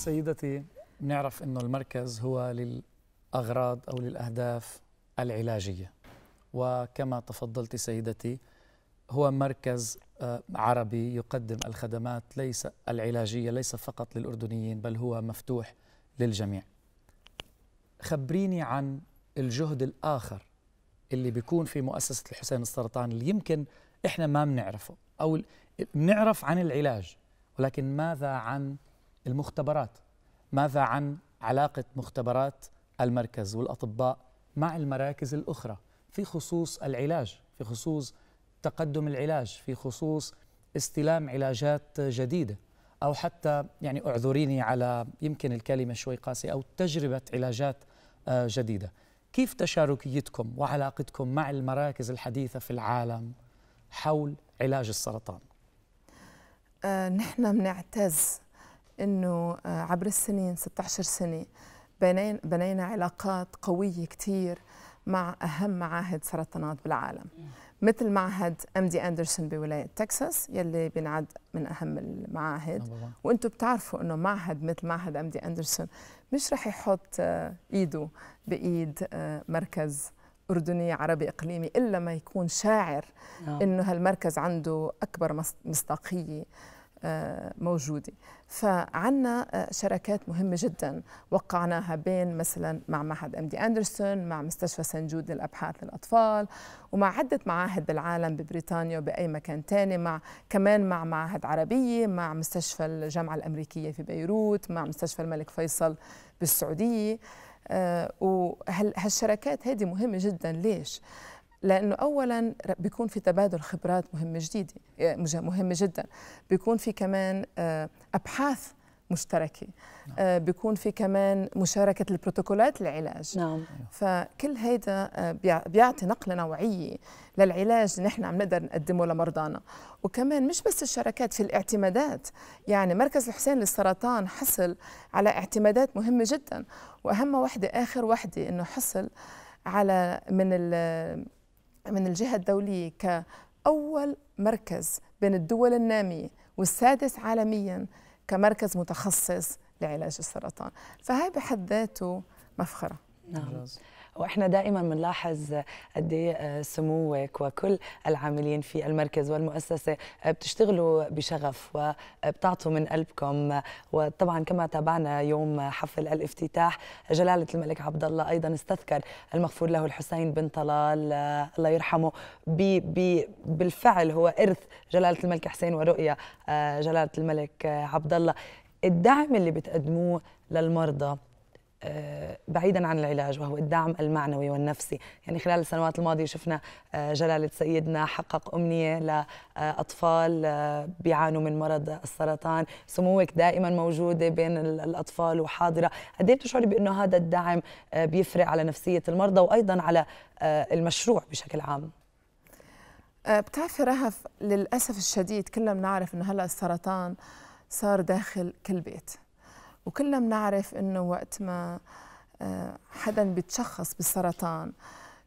سيدتي نعرف أنه المركز هو للأغراض أو للأهداف العلاجية وكما تفضلت سيدتي هو مركز آه، عربي يقدم الخدمات ليس العلاجية ليس فقط للأردنيين بل هو مفتوح للجميع خبريني عن الجهد الآخر اللي بيكون في مؤسسة الحسين السرطان اللي يمكن إحنا ما بنعرفه أو بنعرف عن العلاج ولكن ماذا عن المختبرات ماذا عن علاقة مختبرات المركز والأطباء مع المراكز الأخرى في خصوص العلاج في خصوص تقدم العلاج في خصوص استلام علاجات جديدة أو حتى يعني أعذريني على يمكن الكلمة شوي قاسية أو تجربة علاجات آه، جديدة كيف تشاركيتكم وعلاقتكم مع المراكز الحديثة في العالم حول علاج السرطان؟ آه نحن بنعتز انه آه، عبر السنين 16 سنه بنينا علاقات قويه كثير مع اهم معاهد سرطانات بالعالم مثل معهد ام دي اندرسون بولايه تكساس يلي بينعد من اهم المعاهد آه، وانتم بتعرفوا انه معهد مثل معهد ام دي اندرسون مش رح يحط آه، ايده بايد مركز اردني عربي اقليمي الا ما يكون شاعر انه هالمركز عنده اكبر مصداقيه موجودة فعنا آه، شراكات مهمة جدا وقعناها بين مثلا مع معهد أم دي أندرسون مع مستشفى سنجود للأبحاث للأطفال ومع عدة معاهد بالعالم ببريطانيا وبأي مكان تاني مع كمان مع معاهد عربية مع مستشفى الجامعة الأمريكية في بيروت مع مستشفى الملك فيصل بالسعودية آه، وهالشراكات هذه مهمة جدا ليش؟ لانه اولا بيكون في تبادل خبرات مهمه جديده مهمه جدا بيكون في كمان آه، ابحاث مشتركه نعم. آه، بيكون في كمان مشاركه البروتوكولات العلاج نعم. فكل هيدا آه، بيعطي نقله نوعيه للعلاج اللي نحن عم نقدر نقدمه لمرضانا وكمان مش بس الشراكات في الاعتمادات يعني مركز الحسين للسرطان حصل على اعتمادات مهمه جدا واهم وحده اخر وحده انه حصل على من من الجهة الدولية كأول مركز بين الدول النامية والسادس عالميا كمركز متخصص لعلاج السرطان فهي بحد ذاته مفخرة نعم واحنا دائما بنلاحظ قد إيه، آه، سموك وكل العاملين في المركز والمؤسسه آه، بتشتغلوا بشغف وبتعطوا من قلبكم وطبعا كما تابعنا يوم حفل الافتتاح جلاله الملك عبد الله ايضا استذكر المغفور له الحسين بن طلال آه، الله يرحمه بي بي بالفعل هو ارث جلاله الملك حسين ورؤيا جلاله الملك عبد الله الدعم اللي بتقدموه للمرضى آه، بعيدا عن العلاج وهو الدعم المعنوي والنفسي يعني خلال السنوات الماضية شفنا آه، جلالة سيدنا حقق أمنية لأطفال آه، بيعانوا من مرض السرطان سموك دائما موجودة بين الأطفال وحاضرة قد إيه بتشعري بأنه هذا الدعم بيفرق على نفسية المرضى وأيضا على المشروع بشكل عام بتعرفي رهف للأسف الشديد كلنا بنعرف أنه هلأ السرطان صار داخل كل بيت وكلنا بنعرف انه وقت ما آه، حدا بيتشخص بالسرطان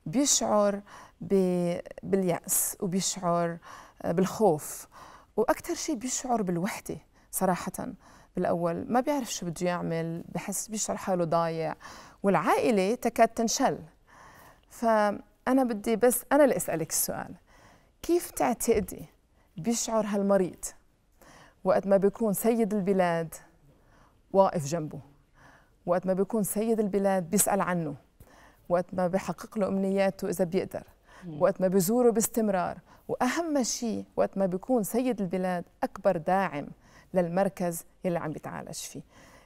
بيشعر باليأس وبيشعر آه، بالخوف واكثر شيء بيشعر بالوحده صراحه بالاول ما بيعرف شو بده يعمل بحس بيشعر حاله ضايع والعائله تكاد تنشل فانا بدي بس انا اللي اسالك السؤال كيف تعتقدي بيشعر هالمريض وقت ما بيكون سيد البلاد واقف جنبه وقت ما بيكون سيد البلاد بيسأل عنه وقت ما بيحقق له امنياته اذا بيقدر وقت ما بزوره باستمرار واهم شيء وقت ما بيكون سيد البلاد اكبر داعم للمركز يلي عم بيتعالج فيه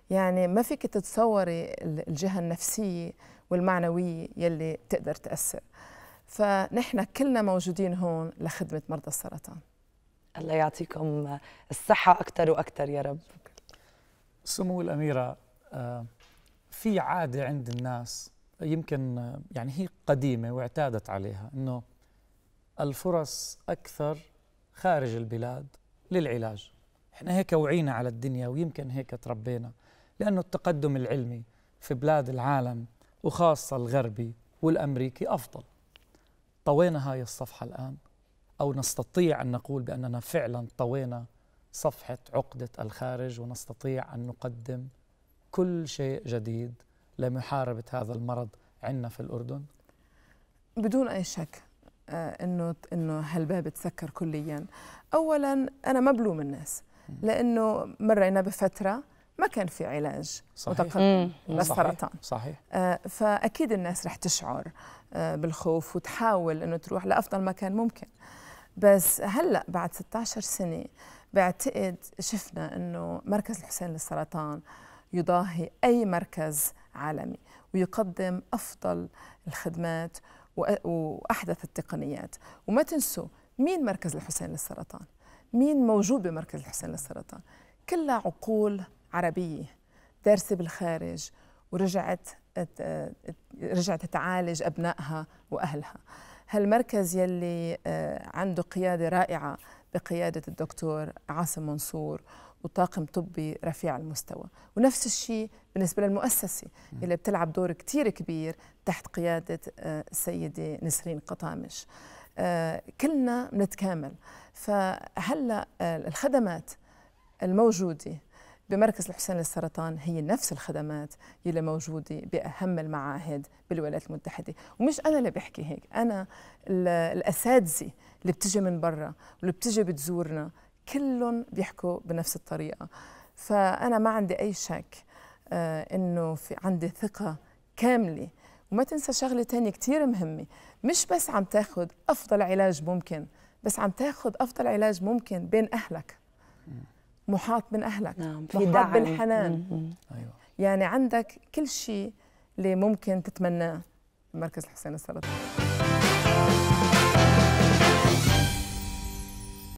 يعني ما فيك تتصوري الجهه النفسيه والمعنويه يلي بتقدر تاثر فنحن كلنا موجودين هون لخدمه مرضى السرطان الله يعطيكم الصحه اكثر واكثر يا رب سمو الأميرة آه، في عادة عند الناس يمكن آه، يعني هي قديمة واعتادت عليها أنه الفرص أكثر خارج البلاد للعلاج احنا هيك وعينا على الدنيا ويمكن هيك تربينا لأنه التقدم العلمي في بلاد العالم وخاصة الغربي والأمريكي أفضل طوينا هاي الصفحة الآن أو نستطيع أن نقول بأننا فعلا طوينا صفحة عقدة الخارج ونستطيع أن نقدم كل شيء جديد لمحاربة هذا المرض عندنا في الأردن؟ بدون أي شك آه، انه انه هالباب تسكر كليا اولا انا ما بلوم الناس لانه مرينا بفتره ما كان في علاج صحيح. متقدم للسرطان صحيح, صحيح. آه، فاكيد الناس رح تشعر آه، بالخوف وتحاول انه تروح لافضل مكان ممكن بس هلا بعد 16 سنه بعتقد شفنا انه مركز الحسين للسرطان يضاهي اي مركز عالمي ويقدم افضل الخدمات واحدث التقنيات وما تنسوا مين مركز الحسين للسرطان مين موجود بمركز الحسين للسرطان كلها عقول عربيه دارسه بالخارج ورجعت رجعت تعالج ابنائها واهلها هالمركز يلي آه، عنده قياده رائعه بقيادة الدكتور عاصم منصور وطاقم طبي رفيع المستوى ونفس الشيء بالنسبة للمؤسسة اللي بتلعب دور كتير كبير تحت قيادة آه، السيدة نسرين قطامش آه، كلنا بنتكامل فهلا آه، الخدمات الموجودة بمركز الحسين للسرطان هي نفس الخدمات اللي موجوده باهم المعاهد بالولايات المتحده ومش انا اللي بحكي هيك انا الاساتذه اللي بتجي من برا واللي بتجي بتزورنا كلهم بيحكوا بنفس الطريقه فانا ما عندي اي شك آه، انه في عندي ثقه كامله وما تنسى شغله تانية كثير مهمه مش بس عم تاخذ افضل علاج ممكن بس عم تاخذ افضل علاج ممكن بين اهلك محاط من اهلك نعم. في محاط دعم. بالحنان ايوه يعني عندك كل شيء اللي ممكن تتمناه مركز الحسين السرطاني